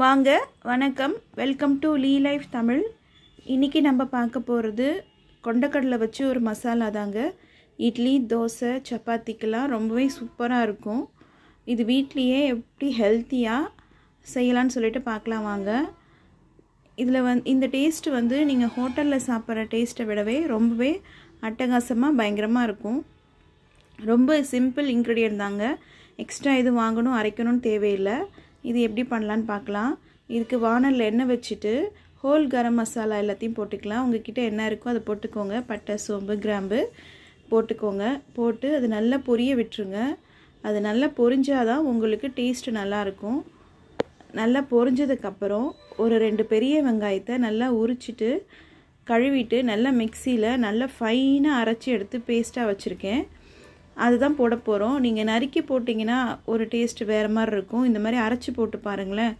வாங்க வணக்கம் welcome to Lee life Tamil இன்றைக்கி நம்ம பார்க்க போகிறது கொண்டக்கடலை வச்சு ஒரு மசாலா தாங்க இட்லி தோசை சப்பாத்திக்கெலாம் ரொம்பவே சூப்பராக இருக்கும் இது வீட்லேயே எப்படி ஹெல்த்தியாக செய்யலான்னு சொல்லிட்டு பார்க்கலாம் வாங்க இதில் வந் இந்த டேஸ்ட் வந்து நீங்கள் ஹோட்டலில் சாப்பிட்ற டேஸ்ட்டை விடவே ரொம்பவே அட்டகாசமாக பயங்கரமாக இருக்கும் ரொம்ப சிம்பிள் இன்க்ரீடியன்ட் தாங்க எக்ஸ்ட்ரா எதுவும் வாங்கணும் அரைக்கணும்னு தேவையில்லை இது எப்படி பண்ணலான்னு பார்க்கலாம் இதுக்கு வானலில் எண்ணெய் வச்சுட்டு ஹோல் கரம் மசாலா எல்லாத்தையும் போட்டுக்கலாம் உங்ககிட்ட என்ன இருக்கோ அதை போட்டுக்கோங்க பட்டை சோம்பு கிராம்பு போட்டுக்கோங்க போட்டு அது நல்லா பொரிய விட்டுருங்க அது நல்லா பொரிஞ்சாதான் உங்களுக்கு டேஸ்ட்டு நல்லாயிருக்கும் நல்லா பொரிஞ்சதுக்கப்புறம் ஒரு ரெண்டு பெரிய வெங்காயத்தை நல்லா உரிச்சிட்டு கழுவிட்டு நல்லா மிக்சியில் நல்லா ஃபைனாக அரைச்சி எடுத்து பேஸ்ட்டாக வச்சுருக்கேன் அதுதான் போட போகிறோம் நீங்கள் நறுக்கி போட்டிங்கன்னா ஒரு டேஸ்ட் வேறு மாதிரி இருக்கும் இந்த மாதிரி அரைச்சி போட்டு பாருங்களேன்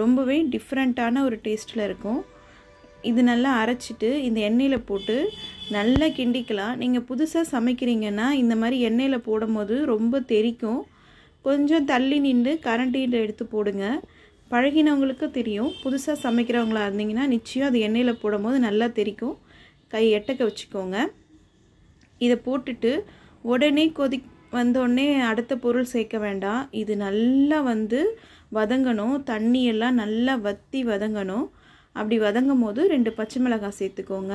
ரொம்பவே டிஃப்ரெண்ட்டான ஒரு டேஸ்ட்டில் இருக்கும் இது நல்லா அரைச்சிட்டு இந்த எண்ணெயில் போட்டு நல்லா கிண்டிக்கலாம் நீங்கள் புதுசாக சமைக்கிறீங்கன்னா இந்த மாதிரி எண்ணெயில் போடும்போது ரொம்ப தெரிக்கும் கொஞ்சம் தள்ளி நின்று கரண்டியில் எடுத்து போடுங்க பழகினவங்களுக்கு தெரியும் புதுசாக சமைக்கிறவங்களா இருந்தீங்கன்னா நிச்சயம் அது எண்ணெயில் போடும்போது நல்லா தெரிக்கும் கை எட்டக்க வச்சுக்கோங்க இதை போட்டுட்டு உடனே கொதி வந்தோடனே அடுத்த பொருள் சேர்க்க வேண்டாம் இது நல்லா வந்து வதங்கணும் தண்ணியெல்லாம் நல்லா வற்றி வதங்கணும் அப்படி வதங்கும் போது ரெண்டு பச்சை மிளகாய் சேர்த்துக்கோங்க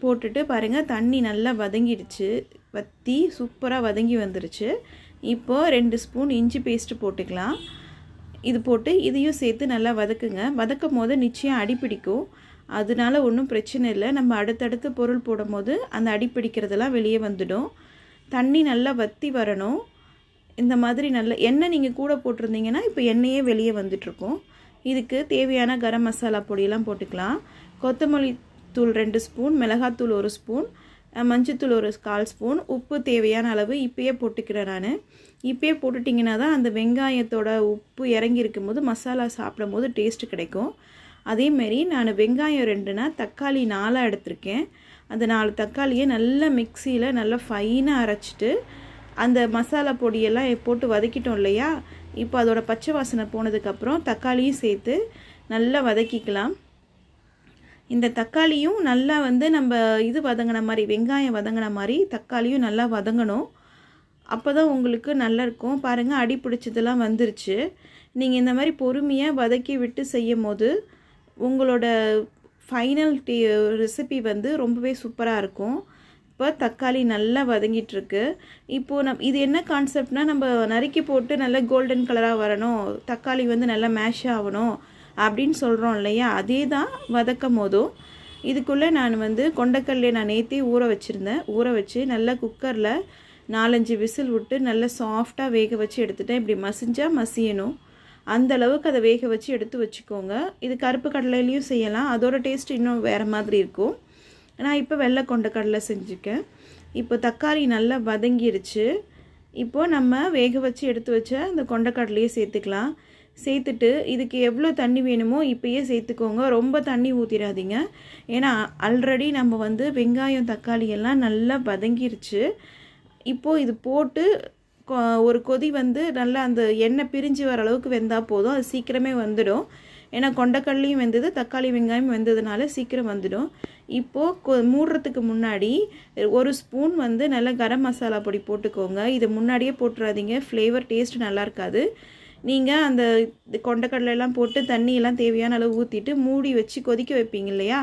போட்டுட்டு பாருங்கள் தண்ணி நல்லா வதங்கிடுச்சு வற்றி சூப்பராக வதங்கி வந்துருச்சு இப்போது ரெண்டு ஸ்பூன் இஞ்சி பேஸ்ட்டு போட்டுக்கலாம் இது போட்டு இதையும் சேர்த்து நல்லா வதக்குங்க வதக்கும் போது நிச்சயம் அடிப்பிடிக்கும் அதனால ஒன்றும் பிரச்சனை இல்லை நம்ம அடுத்தடுத்து பொருள் போடும் போது அந்த அடிப்பிடிக்கிறதெல்லாம் வெளியே வந்துடும் தண்ணி நல்லா வற்றி வரணும் இந்த மாதிரி நல்ல எண்ணெய் நீங்கள் கூட போட்டிருந்தீங்கன்னா இப்போ எண்ணெயே வெளியே வந்துட்ருக்கும் இதுக்கு தேவையான கரம் மசாலா பொடியெல்லாம் போட்டுக்கலாம் கொத்தமல்லி தூள் ரெண்டு ஸ்பூன் மிளகாத்தூள் ஒரு ஸ்பூன் மஞ்சத்தூள் ஒரு கால் ஸ்பூன் உப்பு தேவையான அளவு இப்போயே போட்டுக்கிறேன் நான் இப்போயே போட்டுட்டிங்கன்னா தான் அந்த வெங்காயத்தோட உப்பு இறங்கி இருக்கும்போது மசாலா சாப்பிடும் போது டேஸ்ட்டு கிடைக்கும் அதேமாரி நான் வெங்காயம் ரெண்டுனா தக்காளி நாலாக எடுத்திருக்கேன் அந்த நாலு தக்காளியை நல்லா மிக்சியில் நல்லா ஃபைனாக அரைச்சிட்டு அந்த மசாலா பொடியெல்லாம் போட்டு வதக்கிட்டோம் இல்லையா இப்போ அதோடய பச்சை வாசனை போனதுக்கப்புறம் தக்காளியும் சேர்த்து நல்லா வதக்கிக்கலாம் இந்த தக்காளியும் நல்லா வந்து நம்ம இது வதங்கின மாதிரி வெங்காயம் வதங்கின மாதிரி தக்காளியும் நல்லா வதங்கணும் அப்போ தான் உங்களுக்கு நல்லாயிருக்கும் பாருங்கள் அடி பிடிச்சதெல்லாம் வந்துருச்சு நீங்கள் இந்த மாதிரி பொறுமையாக வதக்கி விட்டு செய்யும் போது உங்களோட ஃபைனல் டீ ரெசிபி வந்து ரொம்பவே சூப்பராக இருக்கும் இப்போ தக்காளி நல்லா வதங்கிட்டுருக்கு இப்போது நம் இது என்ன கான்செப்ட்னா நம்ம நறுக்கி போட்டு நல்லா கோல்டன் கலராக வரணும் தக்காளி வந்து நல்லா மேஷ் ஆகணும் அப்படின்னு சொல்கிறோம் இல்லையா அதே தான் வதக்கும் போதும் இதுக்குள்ளே நான் வந்து கொண்டக்கல்லையை நான் நேற்றி ஊற வச்சுருந்தேன் ஊற வச்சு நல்லா குக்கரில் நாலஞ்சு விசில் விட்டு நல்லா சாஃப்டாக வேக வச்சு எடுத்துட்டேன் இப்படி மசிஞ்சால் மசியணும் அந்த அளவுக்கு அதை வேக வச்சு எடுத்து வச்சுக்கோங்க இது கருப்பு கடலையிலையும் செய்யலாம் அதோட டேஸ்ட் இன்னும் வேறு மாதிரி இருக்கும் நான் இப்போ வெள்ளை கொண்ட கடலை செஞ்சுக்கேன் இப்போ தக்காளி நல்லா வதங்கிடுச்சு இப்போது நம்ம வேக வச்சு எடுத்து வச்ச கொண்ட கடலையே சேர்த்துக்கலாம் சேர்த்துட்டு இதுக்கு எவ்வளோ தண்ணி வேணுமோ இப்போயே சேர்த்துக்கோங்க ரொம்ப தண்ணி ஊற்றிடாதீங்க ஏன்னா ஆல்ரெடி நம்ம வந்து வெங்காயம் தக்காளி எல்லாம் நல்லா வதங்கிருச்சு இப்போது இது போட்டு ஒரு கொதி வந்து நல்லா அந்த எண்ணெய் பிரிஞ்சு வர அளவுக்கு வெந்தால் போதும் அது சீக்கிரமே வந்துடும் ஏன்னா கொண்டக்கல்லையும் வெந்தது தக்காளி வெங்காயம் வெந்ததுனால சீக்கிரம் வந்துடும் இப்போது கொ மூடுறதுக்கு முன்னாடி ஒரு ஸ்பூன் வந்து நல்லா கரம் மசாலா பொடி போட்டுக்கோங்க இதை முன்னாடியே போட்டுறாதீங்க ஃப்ளேவர் டேஸ்ட் நல்லா இருக்காது நீங்கள் அந்த கொண்டக்கடலாம் போட்டு தண்ணியெல்லாம் தேவையான அளவு ஊற்றிட்டு மூடி வச்சு கொதிக்க வைப்பீங்க இல்லையா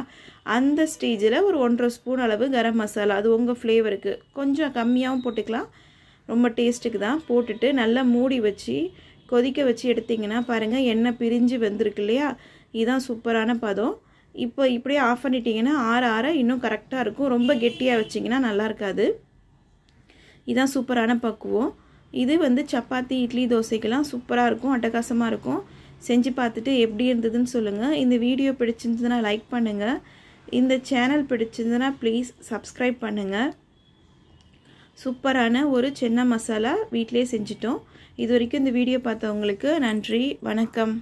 அந்த ஸ்டேஜில் ஒரு ஒன்றரை ஸ்பூன் அளவு கரம் மசாலா அது உங்கள் ஃப்ளேவருக்கு கொஞ்சம் கம்மியாகவும் போட்டுக்கலாம் ரொம்ப டேஸ்ட்டுக்கு தான் போட்டுட்டு நல்லா மூடி வச்சு கொதிக்க வச்சு எடுத்திங்கன்னா பாருங்கள் எண்ணெய் பிரிஞ்சு வந்திருக்கு இல்லையா இதுதான் சூப்பரான பதம் இப்போ இப்படியே ஆஃப் பண்ணிட்டிங்கன்னா ஆற ஆற இன்னும் கரெக்டாக இருக்கும் ரொம்ப கெட்டியாக வச்சிங்கன்னா நல்லா இருக்காது இதுதான் சூப்பரான பக்குவம் இது வந்து சப்பாத்தி இட்லி தோசைக்கெல்லாம் சூப்பராக இருக்கும் அட்டகாசமாக இருக்கும் செஞ்சு பார்த்துட்டு எப்படி இருந்ததுன்னு சொல்லுங்கள் இந்த வீடியோ பிடிச்சிருந்ததுன்னா லைக் பண்ணுங்கள் இந்த சேனல் பிடிச்சிருந்ததுன்னா ப்ளீஸ் சப்ஸ்கிரைப் பண்ணுங்கள் சூப்பரான ஒரு சென்ன மசாலா வீட்டிலே செஞ்சிட்டோம் இது வரைக்கும் இந்த வீடியோ பார்த்தவங்களுக்கு நன்றி வணக்கம்